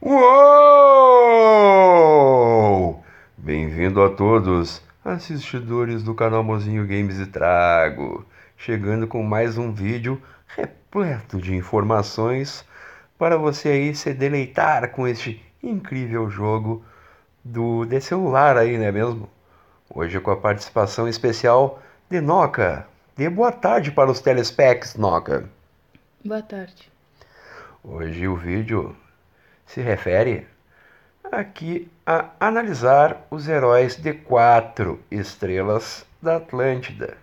Uou! Bem-vindo a todos, assistidores do canal Mozinho Games e Trago, chegando com mais um vídeo repleto de informações para você aí se deleitar com este incrível jogo do de celular aí, não é mesmo? Hoje com a participação especial de Noca. Dê boa tarde para os telespecs, Noca. Boa tarde. Hoje o vídeo se refere aqui a analisar os heróis de quatro estrelas da Atlântida.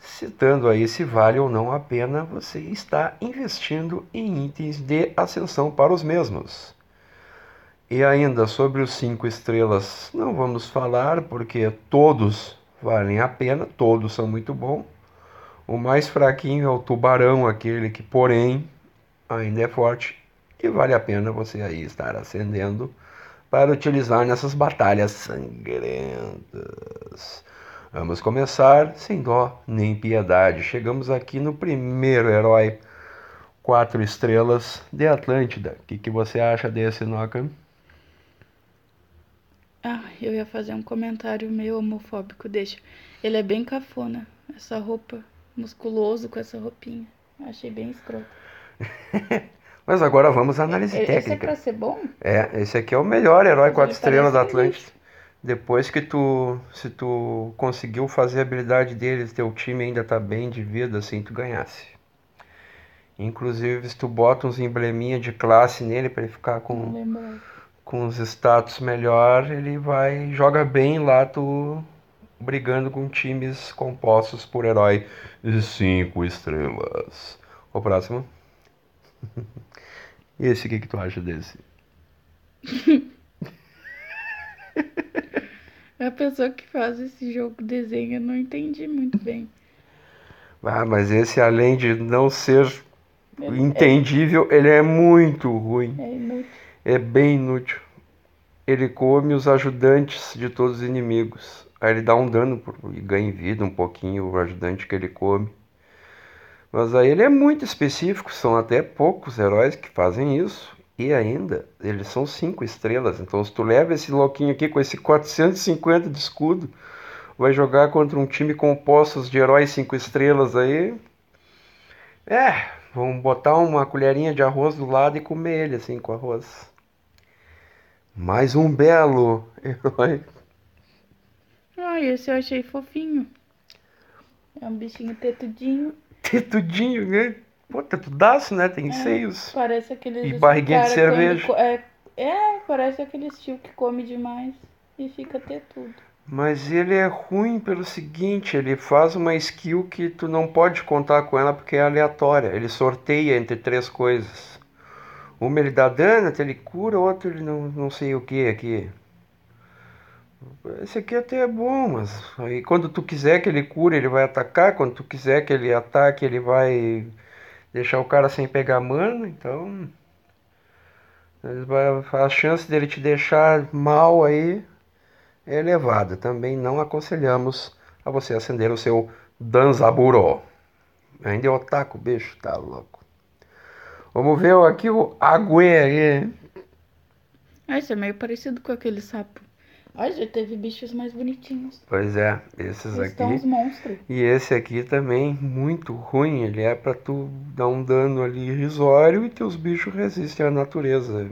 Citando aí se vale ou não a pena, você está investindo em itens de ascensão para os mesmos. E ainda sobre os cinco estrelas, não vamos falar porque todos valem a pena, todos são muito bons. O mais fraquinho é o tubarão, aquele que, porém, ainda é forte e vale a pena você aí estar acendendo para utilizar nessas batalhas sangrentas. Vamos começar sem dó nem piedade. Chegamos aqui no primeiro herói, quatro estrelas de Atlântida. O que, que você acha desse, Noca? Ah, eu ia fazer um comentário meio homofóbico, deixa. Ele é bem cafona, essa roupa. Musculoso com essa roupinha. Achei bem escroto. Mas agora vamos à análise esse técnica. Esse é pra ser bom? É, esse aqui é o melhor herói Mas quatro tá estrelas da Atlântico. Depois que tu, se tu conseguiu fazer a habilidade deles, teu time ainda tá bem de vida, assim tu ganhasse. Inclusive, se tu bota uns embleminha de classe nele para ele ficar com, com os status melhor, ele vai joga bem lá, tu brigando com times compostos por herói de cinco estrelas. O próximo. E esse, o que, que tu acha desse? A pessoa que faz esse jogo desenha, não entendi muito bem. Ah, mas esse, além de não ser ele é, é. entendível, é... ele é muito ruim. É inútil. É bem inútil. Ele come os ajudantes de todos os inimigos. Aí ele dá um dano e ganha em vida um pouquinho o ajudante que ele come. Mas aí ele é muito específico, são até poucos heróis que fazem isso. E ainda, eles são cinco estrelas. Então, se tu leva esse louquinho aqui com esse 450 de escudo, vai jogar contra um time composto de heróis cinco estrelas aí. É, vamos botar uma colherinha de arroz do lado e comer ele assim com arroz. Mais um belo herói. Ai, ah, esse eu achei fofinho. É um bichinho tetudinho tetudinho, né? Pô, tetudaço, né? Tem é, seios. Parece aqueles. E barriguinha de cerveja. Come, é, é, parece aquele estilo que come demais e fica tetudo. Mas ele é ruim pelo seguinte, ele faz uma skill que tu não pode contar com ela porque é aleatória. Ele sorteia entre três coisas. Uma ele dá dano, outra ele cura, outra ele não, não sei o que aqui. Esse aqui até é bom, mas aí quando tu quiser que ele cure, ele vai atacar, quando tu quiser que ele ataque, ele vai deixar o cara sem pegar mana, então a chance dele te deixar mal aí é elevada. Também não aconselhamos a você acender o seu Danzaburo. Ainda é otaku, bicho, tá louco. Vamos ver aqui o Aguere. Esse é meio parecido com aquele sapo. Ai, já teve bichos mais bonitinhos. Pois é, esses Eles aqui. Os monstros. E esse aqui também, muito ruim. Ele é para tu dar um dano ali irrisório e teus bichos resistem à natureza.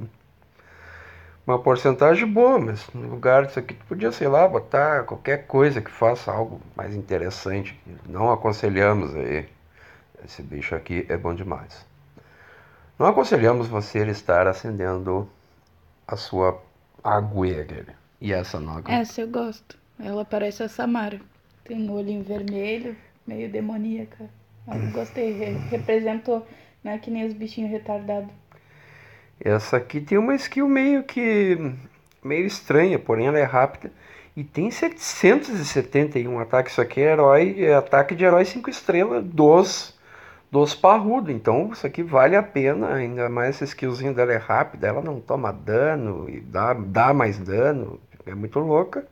Uma porcentagem boa, mas no lugar disso aqui tu podia, sei lá, botar qualquer coisa que faça algo mais interessante. Não aconselhamos aí. Esse bicho aqui é bom demais. Não aconselhamos você estar acendendo a sua agueira. E essa noca Essa eu gosto. Ela parece a Samara. Tem um olhinho vermelho, meio demoníaca. Ah, eu gostei, re representou, né, que nem os bichinhos retardados. Essa aqui tem uma skill meio que meio estranha, porém ela é rápida e tem 771 ataques. Isso aqui é herói, é ataque de herói 5 estrelas dos dos parrudo. Então isso aqui vale a pena, ainda mais essa skillzinha dela é rápida, ela não toma dano e dá, dá mais dano é muito louca.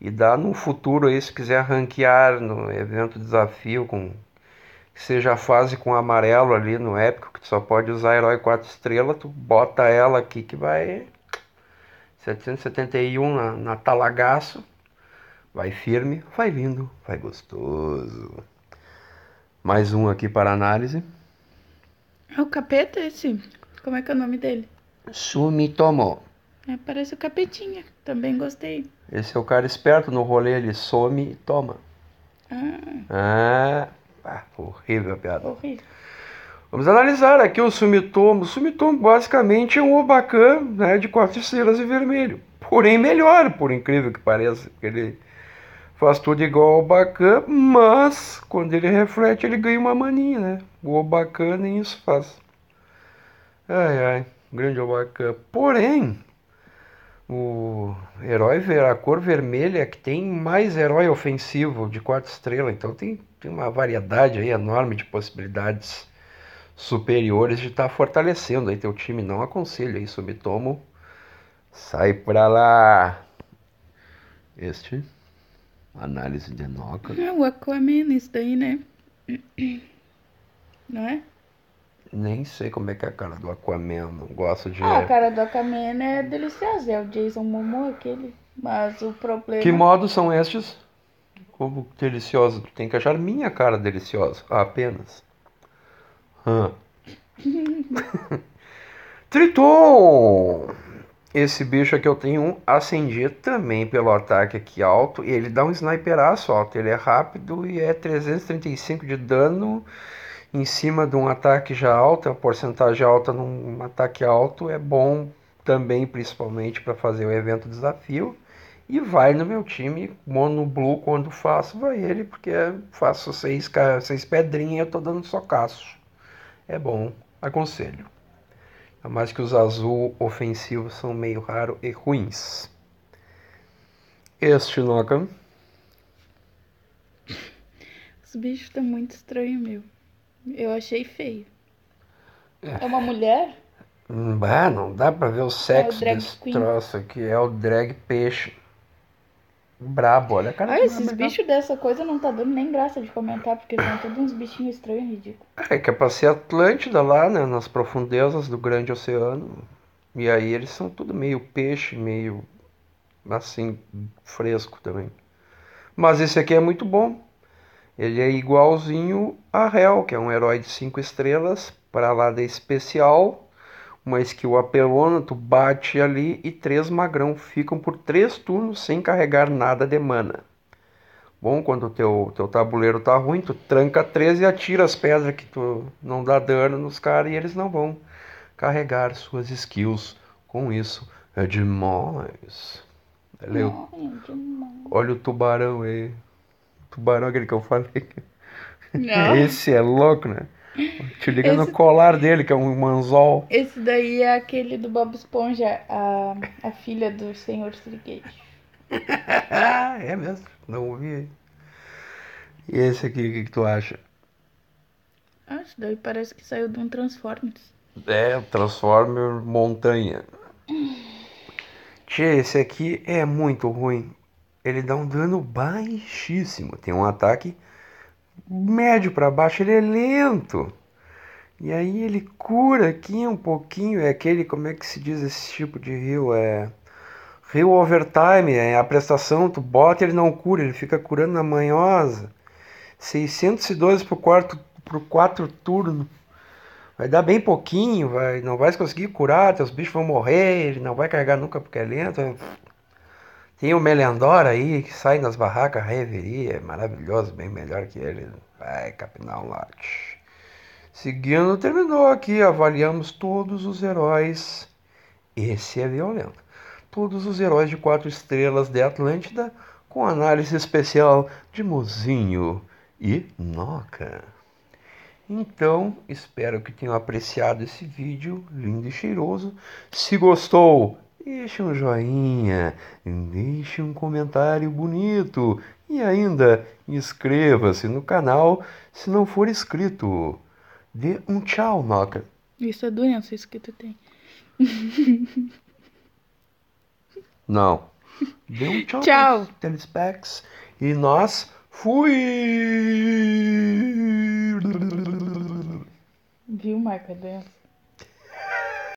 E dá no futuro aí, se quiser ranquear no evento desafio, com que seja a fase com amarelo ali no épico, que tu só pode usar herói 4 estrelas, tu bota ela aqui que vai 771 na, na talagaço. Vai firme, vai lindo, vai gostoso. Mais um aqui para análise. É o capeta esse? Como é que é o nome dele? Sumitomo. É, parece o Capetinha, também gostei. Esse é o cara esperto no rolê, ele some e toma. Ah. É. ah horrível a piada. Horrível. Vamos analisar aqui o sumitomo. O sumitomo basicamente é um obacan né, de quatro estrelas e vermelho. Porém melhor, por incrível que pareça. ele faz tudo igual ao obacan, mas quando ele reflete ele ganha uma maninha, né? O obacan nem isso faz. Ai, ai, grande obacan. Porém, o herói ver a cor vermelha é que tem mais herói ofensivo de quatro estrelas. Então tem, tem uma variedade aí enorme de possibilidades superiores de estar tá fortalecendo aí teu time. Não aconselho aí, subtomo. Sai pra lá. Este. Análise de Noca. É o Aquaman, isso daí, né? Não é? nem sei como é que é a cara do Aquaman, não gosto de... Ah, a cara do Aquaman é deliciosa, é o Jason Momoa aquele, mas o problema... Que modos são estes? Como deliciosa, tu tem que achar minha cara deliciosa, ah, apenas. Hã. Triton! Esse bicho aqui eu tenho um acendia também pelo ataque aqui alto. E ele dá um sniperaço alto. Ele é rápido e é 335 de dano em cima de um ataque já alto, é a porcentagem alta num ataque alto é bom também, principalmente para fazer o evento desafio. E vai no meu time, mono blue quando faço, vai ele, porque é, faço seis, seis pedrinhas eu tô dando socaço. É bom, aconselho. A mais que os azul ofensivos são meio raro e ruins. Este Nokam. Os bichos estão muito estranhos, meu. Eu achei feio. É, é uma mulher? Ah, não dá pra ver o sexo é o desse queen. troço aqui. É o drag peixe. Brabo, olha a cara. Ai, ah, esses bichos dessa coisa não tá dando nem graça de comentar, porque são todos uns bichinhos estranhos e ridículos. Ah, é, que é pra ser Atlântida lá, né? Nas profundezas do grande oceano. E aí eles são tudo meio peixe, meio assim, fresco também. Mas esse aqui é muito bom. Ele é igualzinho a Hell, que é um herói de 5 estrelas, para lá da especial, uma skill apelona, tu bate ali e três magrão ficam por três turnos sem carregar nada de mana. Bom, quando o teu, teu tabuleiro tá ruim, tu tranca três e atira as pedras que tu não dá dano nos caras e eles não vão carregar suas skills com isso. É demais. Olha, é, é demais. olha o tubarão aí tubarão aquele que eu falei. Não. Esse é louco, né? Te liga Esse... no colar dele, que é um manzol Esse daí é aquele do Bob Esponja, a, a filha do Senhor Striguete. é mesmo, não ouvi. E esse aqui, o que, que, tu acha? Ah, esse daí parece que saiu de um Transformers. É, Transformers Montanha. Tchê, esse aqui é muito ruim ele dá um dano baixíssimo. Tem um ataque médio para baixo, ele é lento. E aí ele cura aqui um pouquinho, é aquele, como é que se diz esse tipo de rio? É rio overtime, é a prestação, tu bota ele não cura, ele fica curando na manhosa. 612 pro quarto pro quatro turno. Vai dar bem pouquinho, vai, não vai conseguir curar, teus bichos vão morrer, ele não vai carregar nunca porque é lento. Tem o Melendor aí, que sai nas barracas, reveria, é maravilhoso, bem melhor que ele. Vai, Capinal Lote. Seguindo, terminou aqui, avaliamos todos os heróis. Esse é violento. Todos os heróis de quatro estrelas de Atlântida, com análise especial de Mozinho e Noca. Então, espero que tenham apreciado esse vídeo lindo e cheiroso. Se gostou, Deixe um joinha, deixe um comentário bonito e ainda inscreva-se no canal se não for inscrito. Dê um tchau, Noca. Isso é doença, isso que tu tem. Não. Dê um tchau, tchau. Telespecs. E nós fui! Viu, Marco? É doença.